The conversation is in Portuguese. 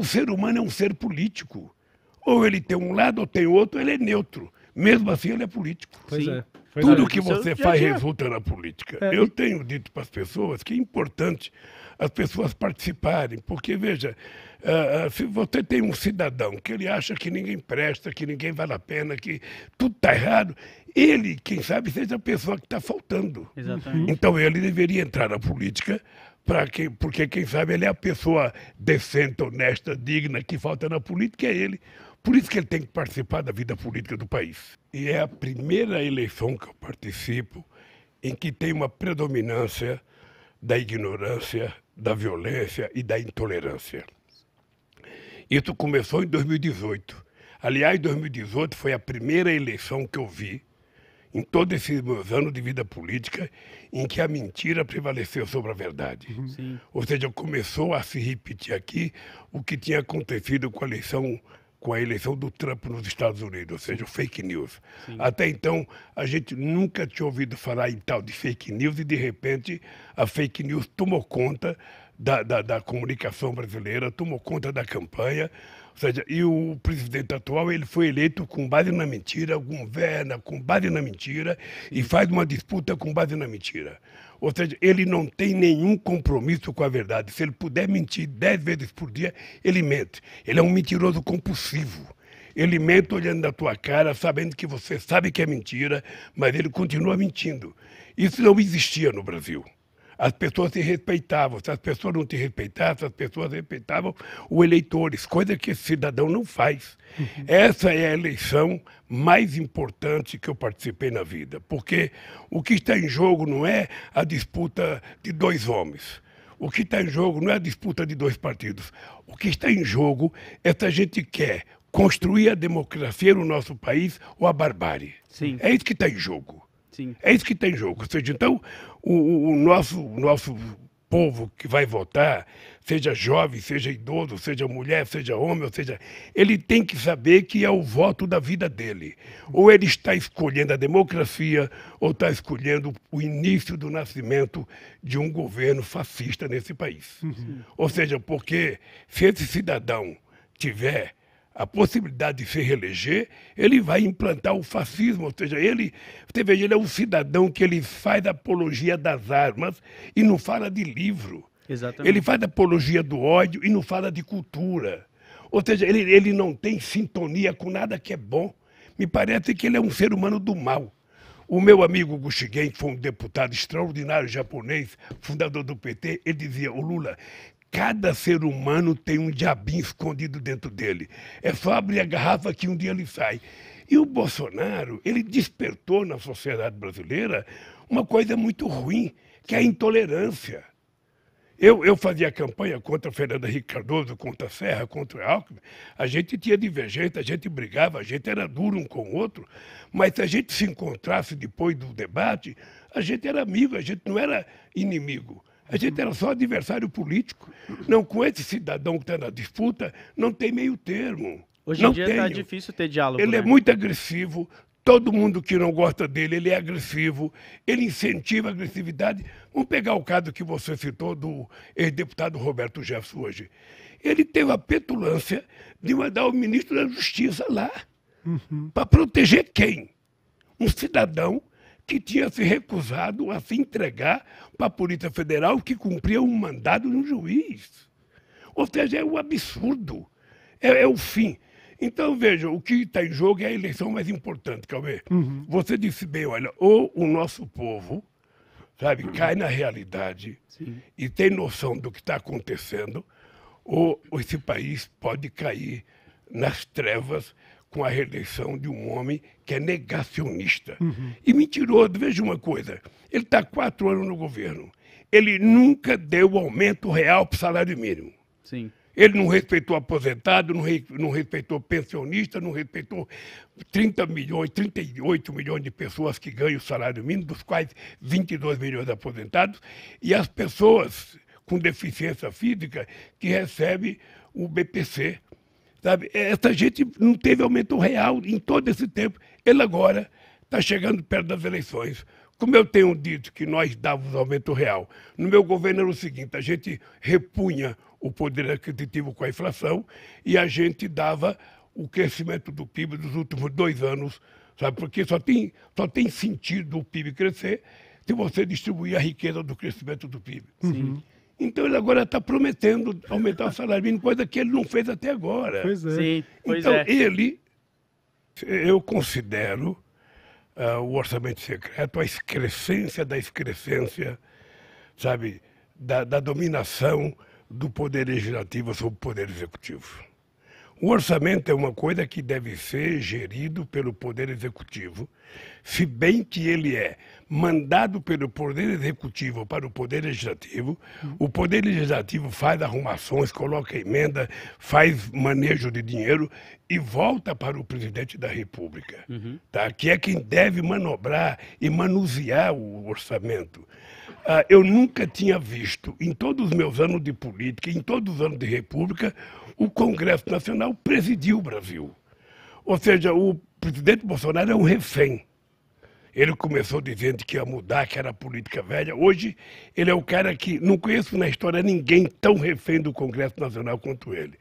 O ser humano é um ser político. Ou ele tem um lado ou tem outro, ele é neutro. Mesmo assim, ele é político. Pois Sim. é. Pois Tudo é. que você faz é. resulta na política. É. Eu tenho dito para as pessoas que é importante as pessoas participarem, porque, veja, uh, se você tem um cidadão que ele acha que ninguém presta, que ninguém vale a pena, que tudo está errado, ele, quem sabe, seja a pessoa que está faltando. Exatamente. Então ele deveria entrar na política para quem, porque quem sabe ele é a pessoa decente, honesta, digna que falta na política é ele. Por isso que ele tem que participar da vida política do país. E é a primeira eleição que eu participo em que tem uma predominância da ignorância, da violência e da intolerância. Isso começou em 2018. Aliás, 2018 foi a primeira eleição que eu vi em todos esses meus anos de vida política em que a mentira prevaleceu sobre a verdade. Uhum. Sim. Ou seja, começou a se repetir aqui o que tinha acontecido com a eleição com a eleição do Trump nos Estados Unidos, ou seja, o fake news. Sim. Até então, a gente nunca tinha ouvido falar em tal de fake news e, de repente, a fake news tomou conta da, da, da comunicação brasileira, tomou conta da campanha. Ou seja, e o presidente atual ele foi eleito com base na mentira, governa com base na mentira e faz uma disputa com base na mentira. Ou seja, ele não tem nenhum compromisso com a verdade. Se ele puder mentir dez vezes por dia, ele mente. Ele é um mentiroso compulsivo. Ele mente olhando na tua cara, sabendo que você sabe que é mentira, mas ele continua mentindo. Isso não existia no Brasil as pessoas se respeitavam. Se as pessoas não te respeitassem, as pessoas respeitavam os eleitores, coisa que esse cidadão não faz. Uhum. Essa é a eleição mais importante que eu participei na vida, porque o que está em jogo não é a disputa de dois homens. O que está em jogo não é a disputa de dois partidos. O que está em jogo é se a gente quer construir a democracia no nosso país ou a barbárie. Sim. É isso que está em jogo. Sim. É isso que tem jogo. Ou seja, então, o, o nosso, o nosso povo que vai votar, seja jovem, seja idoso, seja mulher, seja homem, ou seja, ele tem que saber que é o voto da vida dele. Ou ele está escolhendo a democracia, ou está escolhendo o início do nascimento de um governo fascista nesse país. Uhum. Ou seja, porque se esse cidadão tiver a possibilidade de se reeleger, ele vai implantar o fascismo, ou seja, ele, você veja, ele é um cidadão que ele faz apologia das armas e não fala de livro. Exatamente. Ele faz apologia do ódio e não fala de cultura. Ou seja, ele, ele não tem sintonia com nada que é bom. Me parece que ele é um ser humano do mal. O meu amigo Gushigen, que foi um deputado extraordinário japonês, fundador do PT, ele dizia, o Lula, Cada ser humano tem um diabinho escondido dentro dele. É só abrir a garrafa que um dia ele sai. E o Bolsonaro, ele despertou na sociedade brasileira uma coisa muito ruim, que é a intolerância. Eu, eu fazia campanha contra Fernando Henrique Cardoso, contra Serra, contra Alckmin. A gente tinha divergência, a gente brigava, a gente era duro um com o outro, mas se a gente se encontrasse depois do debate, a gente era amigo, a gente não era inimigo. A gente era só adversário político. Não, com esse cidadão que está na disputa, não tem meio termo. Hoje não em dia está difícil ter diálogo. Ele é né? é muito agressivo. Todo mundo que não gosta dele, ele é agressivo. Ele incentiva a agressividade. Vamos pegar o caso que você citou do ex-deputado Roberto Jefferson hoje. Ele teve a petulância de mandar o ministro da Justiça lá. Uhum. Para proteger quem? Um cidadão que tinha se recusado a se entregar para a Polícia Federal que cumpria um mandado de um juiz. Ou seja, é um absurdo, é, é, o fim. Então, veja, o que está em jogo é a eleição mais importante, Cauê. Uhum. Você disse bem, olha, ou o nosso povo, sabe, uhum. cai na realidade Sim. e tem noção do que está acontecendo, ou esse país pode cair nas trevas com a reeleição de um homem que é negacionista. Uhum. E mentiroso, veja uma coisa: ele está quatro anos no governo. Ele nunca deu aumento real para o salário mínimo. Sim. Ele não respeitou aposentado, não, re, não respeitou pensionista, não respeitou 30 milhões, 38 milhões de pessoas que ganham o salário mínimo, dos quais 22 milhões aposentados, e as pessoas com deficiência física que recebem o BPC, Sabe? É, essa gente não teve aumento real em todo esse tempo. Ele agora está chegando perto das eleições. Como eu tenho dito que nós dávamos aumento real, no meu governo era o seguinte: a gente repunha o poder aquisitivo com a inflação e a gente dava o crescimento do PIB dos últimos dois anos, sabe? Porque só tem, só tem sentido o PIB crescer se você distribuir a riqueza do crescimento do PIB. Sim. Uhum. Então ele agora está prometendo aumentar o salário mínimo, coisa que ele não fez até agora. Pois é. Sim, pois então é. ele, eu considero uh, o orçamento secreto a excrescência da excrescência, sabe, da, da dominação do poder legislativo sobre o poder executivo. O orçamento é uma coisa que deve ser gerido pelo Poder Executivo, se bem que ele é mandado pelo Poder Executivo para o Poder Legislativo. O Poder Legislativo faz arrumações, coloca emenda, faz manejo de dinheiro e volta para o Presidente da República, uhum. tá? que é quem deve manobrar e manusear o orçamento. Ah, eu nunca tinha visto, em todos os meus anos de política, em todos os anos de República, o Congresso Nacional presidiu o Brasil. Ou seja, o presidente Bolsonaro é um refém. Ele começou dizendo que ia mudar, que era política velha. Hoje, ele é o cara que não conheço na história ninguém tão refém do Congresso Nacional quanto ele.